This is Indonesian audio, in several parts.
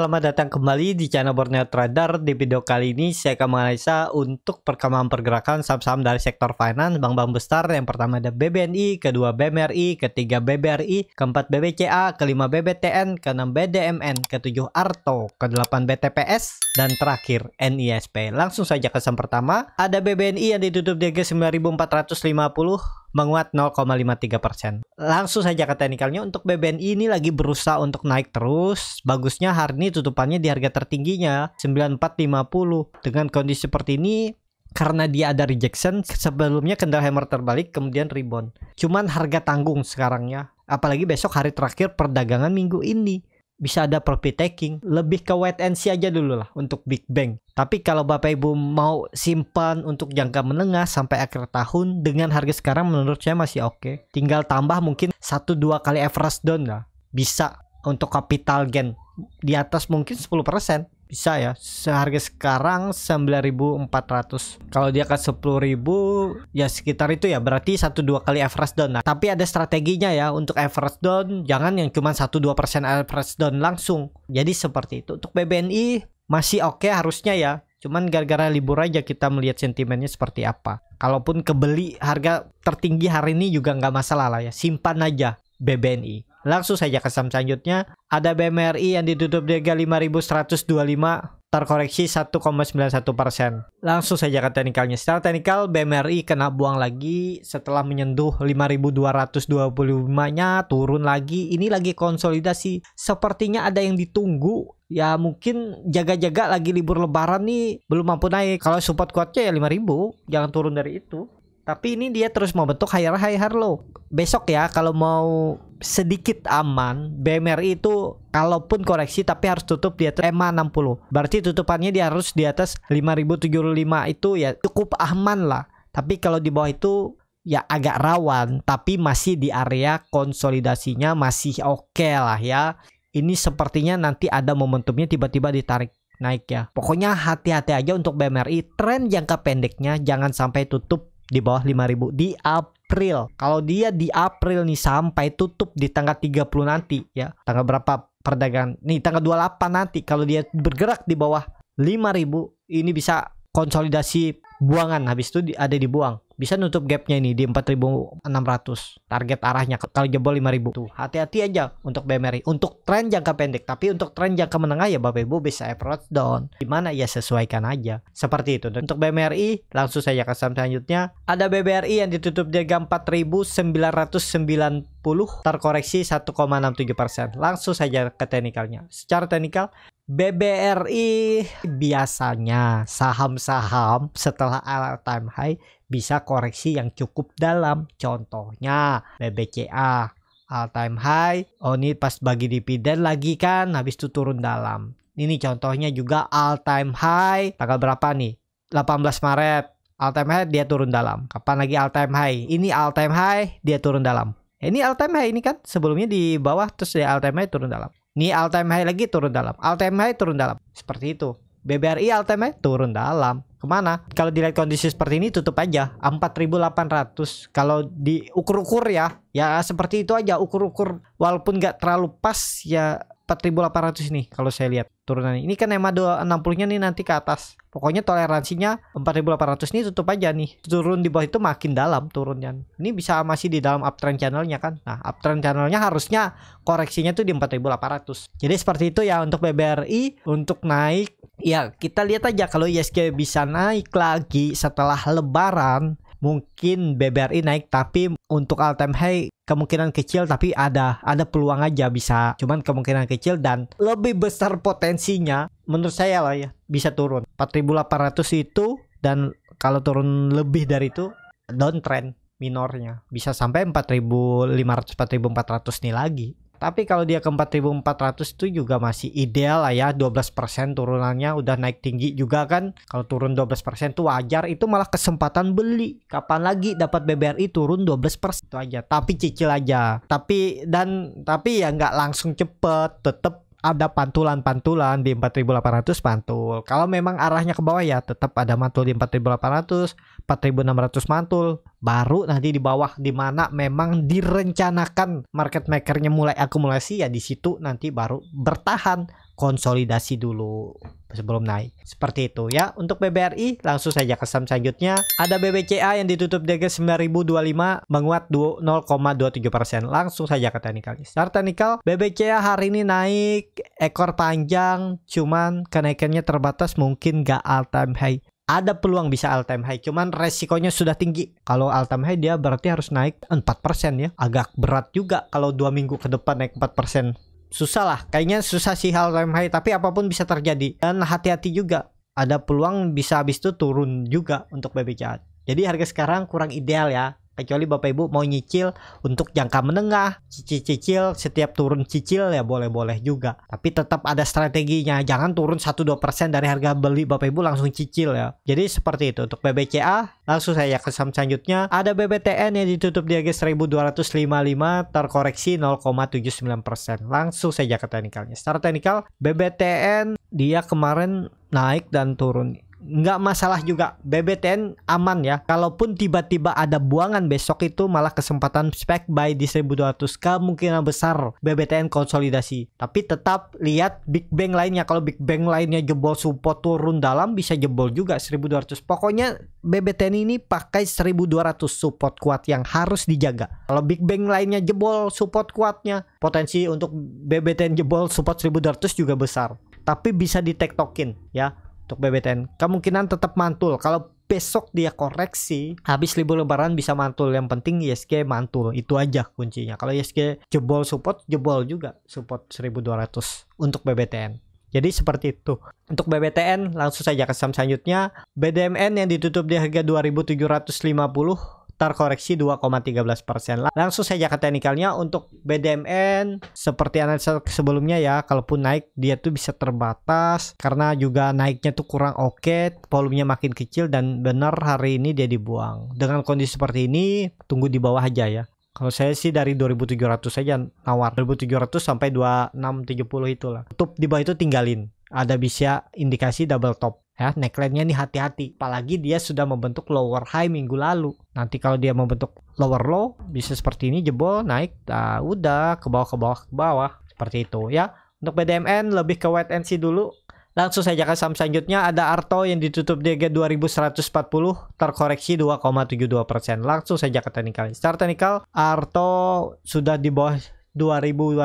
selamat datang kembali di channel Borneo Trader. Di video kali ini saya akan menganalisa untuk perkembangan pergerakan saham-saham dari sektor finance bank-bank besar. Yang pertama ada BBNI, kedua BMRI, ketiga BBRI, keempat BBCA, kelima BBTN, keenam BDMN, ketujuh Arto, kedelapan BTPS, dan terakhir NISP. Langsung saja ke saham pertama, ada BBNI yang ditutup di harga 9450 menguat 0,53 persen. Langsung saja ke teknikalnya untuk BBN ini lagi berusaha untuk naik terus. Bagusnya hari ini tutupannya di harga tertingginya 94.50. Dengan kondisi seperti ini karena dia ada rejection sebelumnya kendal hammer terbalik kemudian rebound. Cuman harga tanggung sekarangnya. Apalagi besok hari terakhir perdagangan minggu ini bisa ada profit taking lebih ke wait and see aja dulu lah untuk Big Bang tapi kalau Bapak Ibu mau simpan untuk jangka menengah sampai akhir tahun dengan harga sekarang menurut saya masih oke okay. tinggal tambah mungkin satu dua kali average down lah bisa untuk capital gain di atas mungkin 10% bisa ya seharga sekarang 9400 kalau dia ke 10000 ya sekitar itu ya berarti 1-2 kali average down nah, tapi ada strateginya ya untuk average down jangan yang cuma 1-2% average down langsung jadi seperti itu untuk BBNI masih oke okay harusnya ya cuman gara-gara libur aja kita melihat sentimennya seperti apa kalaupun kebeli harga tertinggi hari ini juga nggak masalah lah ya simpan aja BBNI Langsung saja ke saham selanjutnya. Ada BMRI yang ditutup di harga 5125 terkoreksi 1,91%. Langsung saja ke teknikalnya. Secara teknikal BMRI kena buang lagi setelah menyentuh 5225-nya turun lagi. Ini lagi konsolidasi. Sepertinya ada yang ditunggu ya mungkin jaga-jaga lagi libur lebaran nih belum mampu naik kalau support kuatnya ya 5000 jangan turun dari itu tapi ini dia terus membentuk higher high higher low. Besok ya kalau mau sedikit aman, BMR itu kalaupun koreksi tapi harus tutup di atas EMA 60. Berarti tutupannya dia harus di atas 5075 itu ya cukup aman lah. Tapi kalau di bawah itu ya agak rawan tapi masih di area konsolidasinya masih oke okay lah ya. Ini sepertinya nanti ada momentumnya tiba-tiba ditarik naik ya. Pokoknya hati-hati aja untuk BMRI. Tren jangka pendeknya jangan sampai tutup di bawah 5000 di April. Kalau dia di April nih sampai tutup di tanggal 30 nanti ya. Tanggal berapa perdagangan? Nih tanggal 28 nanti kalau dia bergerak di bawah 5000 ini bisa konsolidasi buangan habis itu ada dibuang bisa nutup gapnya ini di 4600 target arahnya kalau jebol 5000 tuh hati-hati aja untuk BMRI untuk tren jangka pendek tapi untuk tren jangka menengah ya Bapak Ibu bisa approach down gimana ya sesuaikan aja seperti itu untuk BMRI langsung saja ke saham selanjutnya ada BBRI yang ditutup di 4990 terkoreksi 1,67% langsung saja ke teknikalnya secara teknikal BBRI biasanya saham-saham setelah all time high bisa koreksi yang cukup dalam. Contohnya BBCA all time high, oh ini pas bagi dividen lagi kan habis itu turun dalam. Ini contohnya juga all time high tanggal berapa nih? 18 Maret all time high dia turun dalam. Kapan lagi all time high? Ini all time high dia turun dalam. Ini all time high ini kan sebelumnya di bawah terus dia all time high turun dalam. Ini all time high lagi turun dalam. All time high turun dalam. Seperti itu. BBRI all time high turun dalam. Kemana? Kalau dilihat kondisi seperti ini tutup aja 4800. Kalau diukur-ukur ya, ya seperti itu aja ukur-ukur. Walaupun nggak terlalu pas ya 4800 nih kalau saya lihat turunannya. Ini kan EMA 260 nya nih nanti ke atas. Pokoknya toleransinya 4800 nih tutup aja nih. Turun di bawah itu makin dalam turunnya. Ini bisa masih di dalam uptrend channelnya kan. Nah, uptrend channelnya harusnya koreksinya tuh di 4800. Jadi seperti itu ya untuk BBRI untuk naik. Ya, kita lihat aja kalau ISG bisa naik lagi setelah lebaran mungkin BBRI naik tapi untuk all time high kemungkinan kecil tapi ada ada peluang aja bisa cuman kemungkinan kecil dan lebih besar potensinya menurut saya lah ya bisa turun 4800 itu dan kalau turun lebih dari itu downtrend minornya bisa sampai 4500 4400 nih lagi tapi kalau dia ke 4400 itu juga masih ideal lah ya. 12% turunannya udah naik tinggi juga kan. Kalau turun 12% itu wajar. Itu malah kesempatan beli. Kapan lagi dapat BBRI turun 12% itu aja. Tapi cicil aja. Tapi dan tapi ya nggak langsung cepet. tetep ada pantulan-pantulan di 4800 pantul. Kalau memang arahnya ke bawah ya tetap ada mantul di 4800, 4600 mantul. Baru nanti di bawah di mana memang direncanakan market makernya mulai akumulasi ya di situ nanti baru bertahan konsolidasi dulu sebelum naik. Seperti itu ya. Untuk BBRI langsung saja ke saham selanjutnya. Ada BBCA yang ditutup harga 9025 menguat 0,27%. Langsung saja ke teknikal. Start teknikal BBCA hari ini naik ekor panjang cuman kenaikannya terbatas mungkin gak all time high ada peluang bisa all time high cuman resikonya sudah tinggi kalau all time high dia berarti harus naik 4% ya agak berat juga kalau dua minggu ke depan naik 4% susah lah kayaknya susah sih hal rem high tapi apapun bisa terjadi dan hati-hati juga ada peluang bisa habis itu turun juga untuk baby jadi harga sekarang kurang ideal ya kecuali bapak ibu mau nyicil untuk jangka menengah cicil-cicil setiap turun cicil ya boleh-boleh juga tapi tetap ada strateginya jangan turun 1-2% dari harga beli bapak ibu langsung cicil ya jadi seperti itu untuk BBCA langsung saya ke saham selanjutnya ada BBTN yang ditutup di harga 1255 terkoreksi 0,79% langsung saja ke teknikalnya secara teknikal BBTN dia kemarin naik dan turun nggak masalah juga BBTN aman ya kalaupun tiba-tiba ada buangan besok itu malah kesempatan spek buy di 1200 kemungkinan besar BBTN konsolidasi tapi tetap lihat Big Bang lainnya kalau Big Bang lainnya jebol support turun dalam bisa jebol juga 1200 pokoknya BBTN ini pakai 1200 support kuat yang harus dijaga kalau Big Bang lainnya jebol support kuatnya potensi untuk BBTN jebol support 1200 juga besar tapi bisa di ditektokin ya untuk BBTN kemungkinan tetap mantul kalau besok dia koreksi habis libur lebaran bisa mantul yang penting ISG mantul itu aja kuncinya kalau ISG jebol support jebol juga support 1200 untuk BBTN jadi seperti itu untuk BBTN langsung saja ke saham selanjutnya BDMN yang ditutup di harga 2750 terkoreksi 2,13 persen. lah. Langsung saja ke teknikalnya untuk BDMN seperti analisa sebelumnya ya, kalaupun naik dia tuh bisa terbatas karena juga naiknya tuh kurang oke, okay, volumenya makin kecil dan benar hari ini dia dibuang. Dengan kondisi seperti ini tunggu di bawah aja ya. Kalau saya sih dari 2700 saja nawar 2700 sampai 2670 itulah. Tutup di bawah itu tinggalin. Ada bisa indikasi double top. Ya, neckline-nya nih hati-hati. Apalagi dia sudah membentuk lower high minggu lalu. Nanti kalau dia membentuk lower low, bisa seperti ini jebol, naik, nah, udah ke bawah ke bawah ke bawah. Seperti itu ya. Untuk BDMN lebih ke wait and see dulu. Langsung saja ke saham selanjutnya ada Arto yang ditutup DG 2140 terkoreksi 2,72%. Langsung saja ke technical. Secara technical Arto sudah di bawah 2200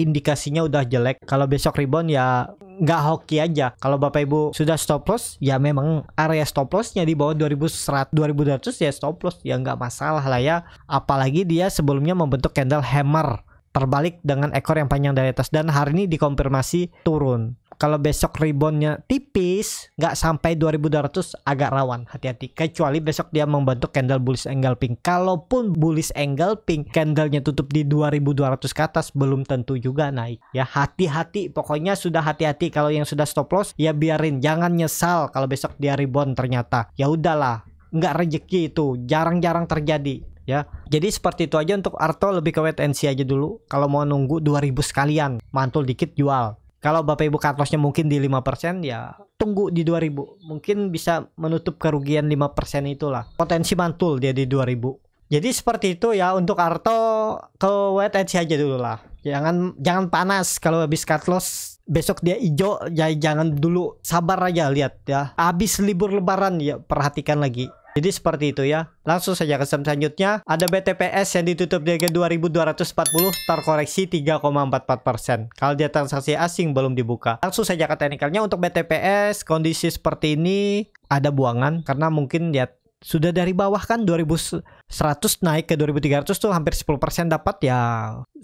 indikasinya udah jelek. Kalau besok rebound ya nggak hoki aja. Kalau Bapak Ibu sudah stop loss, ya memang area stop lossnya di bawah 2100 2200 ya stop loss ya nggak masalah lah ya. Apalagi dia sebelumnya membentuk candle hammer terbalik dengan ekor yang panjang dari atas dan hari ini dikonfirmasi turun. Kalau besok reboundnya tipis, nggak sampai 2200 agak rawan. Hati-hati. Kecuali besok dia membentuk candle bullish angle pink. Kalaupun bullish angle pink, candlenya tutup di 2200 ke atas belum tentu juga naik. Ya hati-hati. Pokoknya sudah hati-hati. Kalau yang sudah stop loss ya biarin. Jangan nyesal kalau besok dia rebound ternyata. Ya udahlah. Nggak rejeki itu. Jarang-jarang terjadi ya. Jadi seperti itu aja untuk Arto lebih ke wait and see aja dulu. Kalau mau nunggu 2000 sekalian, mantul dikit jual. Kalau Bapak Ibu cut lossnya mungkin di 5% ya tunggu di 2000. Mungkin bisa menutup kerugian 5% itulah. Potensi mantul dia di 2000. Jadi seperti itu ya untuk Arto ke wait and see aja dulu lah. Jangan jangan panas kalau habis cut loss besok dia hijau ya jangan dulu sabar aja lihat ya. Habis libur lebaran ya perhatikan lagi. Jadi seperti itu ya. Langsung saja ke sem selanjutnya. Ada BTPS yang ditutup di harga 2240 terkoreksi 3,44%. Kalau dia transaksi asing belum dibuka. Langsung saja ke teknikalnya untuk BTPS kondisi seperti ini ada buangan karena mungkin dia ya, sudah dari bawah kan 2000 100 naik ke 2300 tuh hampir 10% dapat ya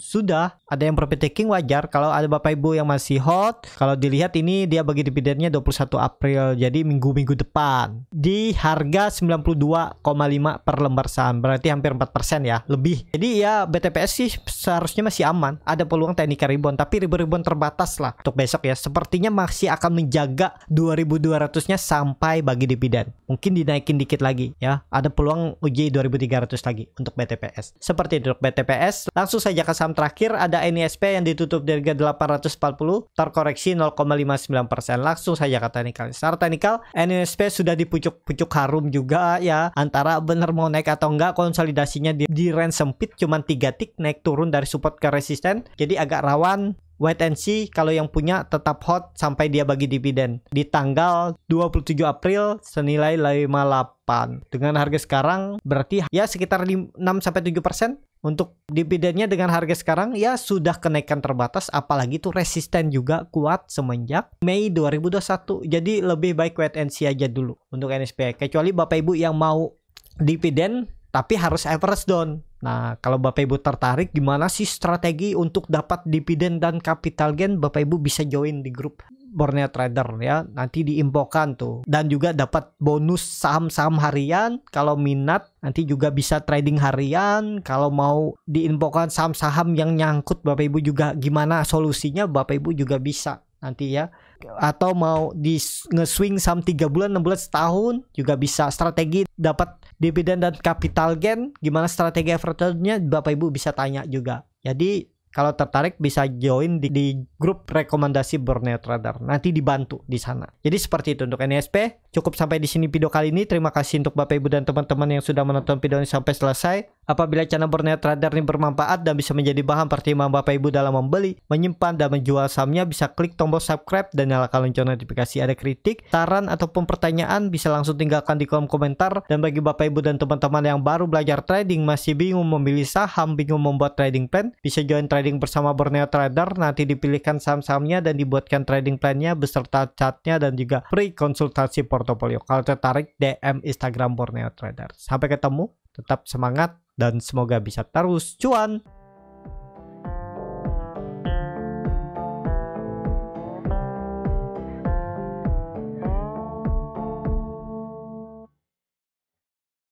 sudah ada yang profit taking wajar kalau ada bapak ibu yang masih hot kalau dilihat ini dia bagi dividennya 21 April jadi minggu-minggu depan di harga 92,5 per lembar saham berarti hampir 4% ya lebih jadi ya BTPS sih seharusnya masih aman ada peluang teknik ribbon tapi ribuan ribbon terbatas lah untuk besok ya sepertinya masih akan menjaga 2200 nya sampai bagi dividen mungkin dinaikin dikit lagi ya ada peluang uji 2300 300 lagi untuk BTPS. Seperti untuk BTPS, langsung saja ke saham terakhir ada NISP yang ditutup di harga 840, terkoreksi 0,59%. Langsung saja ke teknikal. Secara teknikal, NISP sudah di pucuk-pucuk harum juga ya, antara bener mau naik atau enggak konsolidasinya di, di range sempit cuman 3 tik naik turun dari support ke resisten. Jadi agak rawan wait and see kalau yang punya tetap hot sampai dia bagi dividen di tanggal 27 April senilai 58 dengan harga sekarang berarti ya sekitar 6 sampai 7 persen untuk dividennya dengan harga sekarang ya sudah kenaikan terbatas apalagi itu resisten juga kuat semenjak Mei 2021 jadi lebih baik wait and see aja dulu untuk NSP kecuali Bapak Ibu yang mau dividen tapi harus average down Nah, kalau Bapak Ibu tertarik, gimana sih strategi untuk dapat dividen dan capital gain? Bapak Ibu bisa join di grup Borneo Trader ya. Nanti diimpokan tuh. Dan juga dapat bonus saham-saham harian. Kalau minat, nanti juga bisa trading harian. Kalau mau diinfokan saham-saham yang nyangkut, Bapak Ibu juga gimana solusinya, Bapak Ibu juga bisa nanti ya atau mau di nge-swing saham 3 bulan 6 bulan setahun juga bisa strategi dapat dividen dan capital gain gimana strategi Evertonnya Bapak Ibu bisa tanya juga jadi kalau tertarik bisa join di, di grup rekomendasi Borneo Trader. Nanti dibantu di sana. Jadi seperti itu untuk NSP. Cukup sampai di sini video kali ini. Terima kasih untuk Bapak Ibu dan teman-teman yang sudah menonton video ini sampai selesai. Apabila channel Burnet trader ini bermanfaat dan bisa menjadi bahan pertimbangan Bapak Ibu dalam membeli, menyimpan, dan menjual sahamnya, bisa klik tombol subscribe dan nyalakan lonceng notifikasi. Ada kritik, saran, ataupun pertanyaan bisa langsung tinggalkan di kolom komentar. Dan bagi Bapak Ibu dan teman-teman yang baru belajar trading, masih bingung memilih saham, bingung membuat trading plan, bisa join trading bersama Borneo Trader. Nanti dipilihkan saham-sahamnya dan dibuatkan trading plannya beserta catnya dan juga free konsultasi portofolio. Kalau tertarik, DM Instagram Borneo Trader. Sampai ketemu, tetap semangat dan semoga bisa terus cuan.